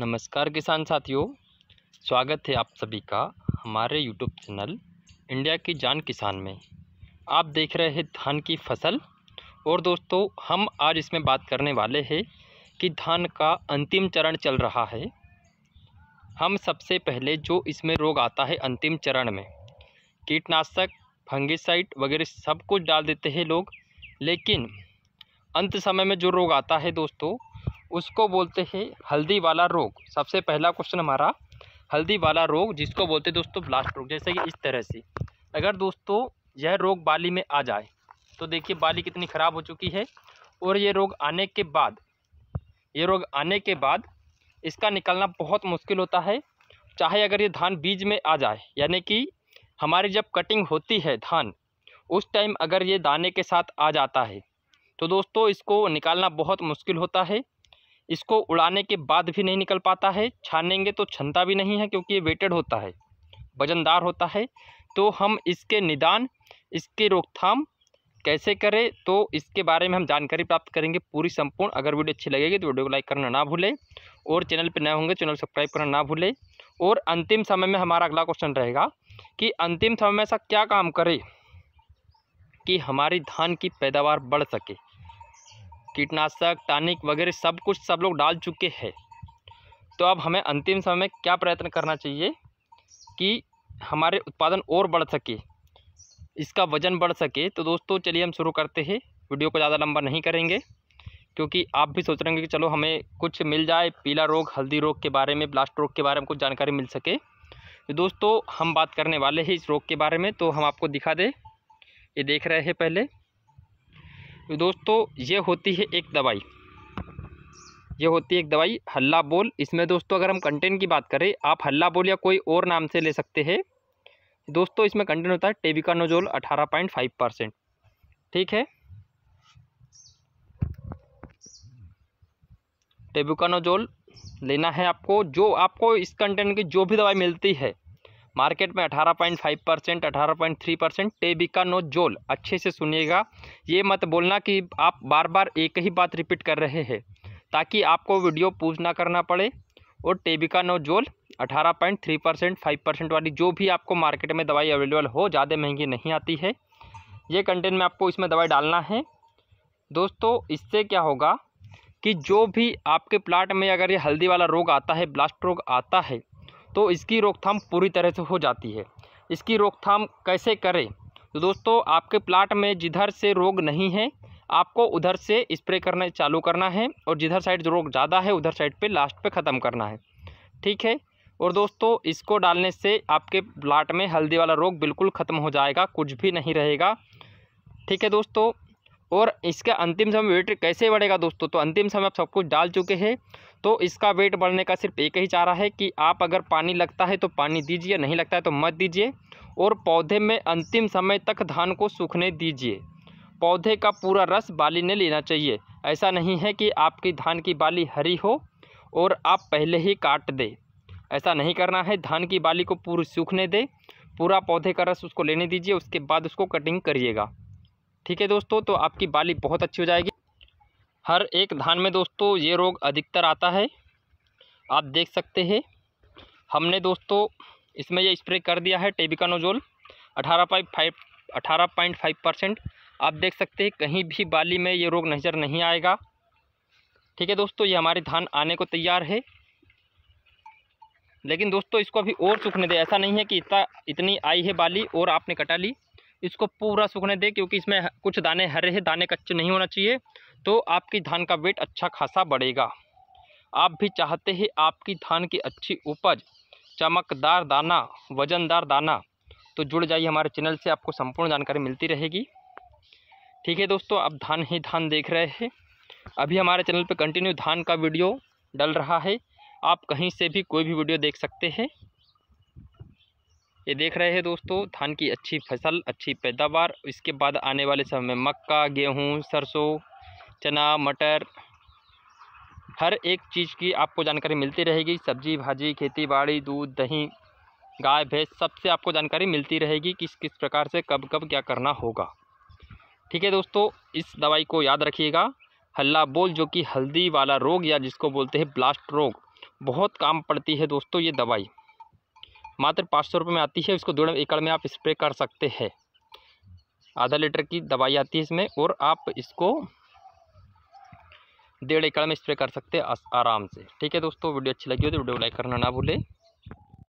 नमस्कार किसान साथियों स्वागत है आप सभी का हमारे यूट्यूब चैनल इंडिया की जान किसान में आप देख रहे हैं धान की फसल और दोस्तों हम आज इसमें बात करने वाले हैं कि धान का अंतिम चरण चल रहा है हम सबसे पहले जो इसमें रोग आता है अंतिम चरण में कीटनाशक फंगिसाइड वगैरह सब कुछ डाल देते हैं लोग लेकिन अंत समय में जो रोग आता है दोस्तों उसको बोलते हैं हल्दी वाला रोग सबसे पहला क्वेश्चन हमारा हल्दी वाला रोग जिसको बोलते हैं दोस्तों ब्लास्ट रोग जैसे कि इस तरह से अगर दोस्तों यह रोग बाली में आ जाए तो देखिए बाली कितनी ख़राब हो चुकी है और ये रोग आने के बाद ये रोग आने के बाद इसका निकलना बहुत मुश्किल होता है चाहे अगर ये धान बीज में आ जाए यानी कि हमारी जब कटिंग होती है धान उस टाइम अगर ये दाने के साथ आ जाता है तो दोस्तों इसको निकालना बहुत मुश्किल होता है इसको उड़ाने के बाद भी नहीं निकल पाता है छानेंगे तो छनता भी नहीं है क्योंकि ये वेटेड होता है वजनदार होता है तो हम इसके निदान इसके रोकथाम कैसे करें तो इसके बारे में हम जानकारी प्राप्त करेंगे पूरी संपूर्ण अगर वीडियो अच्छी लगेगी तो वीडियो को लाइक करना ना भूलें और चैनल पर नए होंगे तो चैनल सब्सक्राइब करना ना भूलें और अंतिम समय में हमारा अगला क्वेश्चन रहेगा कि अंतिम समय में ऐसा क्या काम करें कि हमारी धान की पैदावार बढ़ सके कीटनाशक टानिक वगैरह सब कुछ सब लोग डाल चुके हैं तो अब हमें अंतिम समय में क्या प्रयत्न करना चाहिए कि हमारे उत्पादन और बढ़ सके इसका वज़न बढ़ सके तो दोस्तों चलिए हम शुरू करते हैं वीडियो को ज़्यादा लंबा नहीं करेंगे क्योंकि आप भी सोच रहे होंगे कि चलो हमें कुछ मिल जाए पीला रोग हल्दी रोग के बारे में ब्लास्ट रोग के बारे में कुछ जानकारी मिल सके तो दोस्तों हम बात करने वाले हैं इस रोग के बारे में तो हम आपको दिखा दें ये देख रहे हैं पहले तो दोस्तों ये होती है एक दवाई ये होती है एक दवाई हल्ला बोल इसमें दोस्तों अगर हम कंटेंट की बात करें आप हल्ला बोल या कोई और नाम से ले सकते हैं दोस्तों इसमें कंटेंट होता है टेबिकानोजोल अठारह पॉइंट फाइव परसेंट ठीक है टेबिकानोजोल लेना है आपको जो आपको इस कंटेंट की जो भी दवाई मिलती है मार्केट में 18.5 परसेंट अठारह point three percent tebuconazole अच्छे से सुनिएगा ये मत बोलना कि आप बार बार एक ही बात रिपीट कर रहे हैं ताकि आपको वीडियो पूज ना करना पड़े और टेबिका नो जोल अठारह point three percent five percent वाली जो भी आपको मार्केट में दवाई अवेलेबल हो ज़्यादा महंगी नहीं आती है ये कंटेंट में आपको इसमें दवाई डालना है दोस्तों इससे क्या होगा कि जो भी आपके प्लाट में अगर ये हल्दी वाला रोग आता है ब्लास्ट रोग आता है तो इसकी रोकथाम पूरी तरह से हो जाती है इसकी रोकथाम कैसे करें तो दोस्तों आपके प्लाट में जिधर से रोग नहीं है आपको उधर से स्प्रे करना चालू करना है और जिधर साइड जो रोग ज़्यादा है उधर साइड पे लास्ट पे ख़त्म करना है ठीक है और दोस्तों इसको डालने से आपके प्लाट में हल्दी वाला रोग बिल्कुल ख़त्म हो जाएगा कुछ भी नहीं रहेगा ठीक है दोस्तों और इसका अंतिम समय वेट कैसे बढ़ेगा दोस्तों तो अंतिम समय आप सब कुछ डाल चुके हैं तो इसका वेट बढ़ने का सिर्फ एक ही चारा है कि आप अगर पानी लगता है तो पानी दीजिए नहीं लगता है तो मत दीजिए और पौधे में अंतिम समय तक धान को सूखने दीजिए पौधे का पूरा रस बाली ने लेना चाहिए ऐसा नहीं है कि आपकी धान की बाली हरी हो और आप पहले ही काट दें ऐसा नहीं करना है धान की बाली को पूरी सूखने दे पूरा पौधे का रस उसको लेने दीजिए उसके बाद उसको कटिंग करिएगा ठीक है दोस्तों तो आपकी बाली बहुत अच्छी हो जाएगी हर एक धान में दोस्तों ये रोग अधिकतर आता है आप देख सकते हैं हमने दोस्तों इसमें ये स्प्रे कर दिया है टेबिकानोजोल अठारह पॉइंट फाइव अठारह पॉइंट फाइव परसेंट आप देख सकते हैं कहीं भी बाली में ये रोग नज़र नहीं आएगा ठीक है दोस्तों ये हमारे धान आने को तैयार है लेकिन दोस्तों इसको अभी और सूखने दे ऐसा नहीं है कि इतना इतनी आई है बाली और आपने कटा ली इसको पूरा सूखने दें क्योंकि इसमें कुछ दाने हरे हैं दाने कच्चे नहीं होना चाहिए तो आपकी धान का वेट अच्छा खासा बढ़ेगा आप भी चाहते हैं आपकी धान की अच्छी उपज चमकदार दाना वजनदार दाना तो जुड़ जाइए हमारे चैनल से आपको संपूर्ण जानकारी मिलती रहेगी ठीक है दोस्तों आप धान ही धान देख रहे हैं अभी हमारे चैनल पर कंटिन्यू धान का वीडियो डल रहा है आप कहीं से भी कोई भी वीडियो देख सकते हैं ये देख रहे हैं दोस्तों धान की अच्छी फसल अच्छी पैदावार इसके बाद आने वाले समय में मक्का गेहूँ सरसों चना मटर हर एक चीज़ की आपको जानकारी मिलती रहेगी सब्जी भाजी खेती बाड़ी दूध दही गाय भैंस सबसे आपको जानकारी मिलती रहेगी किस किस प्रकार से कब कब क्या करना होगा ठीक है दोस्तों इस दवाई को याद रखिएगा हल्ला बोल जो कि हल्दी वाला रोग या जिसको बोलते हैं ब्लास्ट रोग बहुत काम पड़ती है दोस्तों ये दवाई मात्र पाँच सौ रुपये में आती है इसको दोड़ एकड़ में आप स्प्रे कर सकते हैं आधा लीटर की दवाई आती है इसमें और आप इसको डेढ़ एकड़ में स्प्रे कर सकते हैं आराम से ठीक है दोस्तों वीडियो अच्छी लगी हो तो वीडियो लाइक करना ना भूलें